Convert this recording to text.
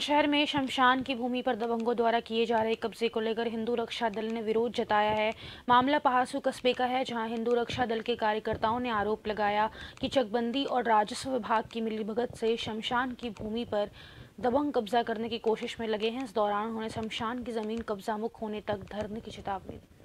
शहर में शमशान की भूमि पर दबंगों द्वारा किए जा रहे कब्जे को लेकर हिंदू रक्षा दल ने विरोध जताया है मामला पहासू कस्बे का है जहां हिंदू रक्षा दल के कार्यकर्ताओं ने आरोप लगाया कि चकबंदी और राजस्व विभाग की मिलीभगत से शमशान की भूमि पर दबंग कब्जा करने की कोशिश में लगे हैं इस दौरान उन्होंने शमशान की जमीन कब्जा मुक्त होने तक धरने की चेतावनी दी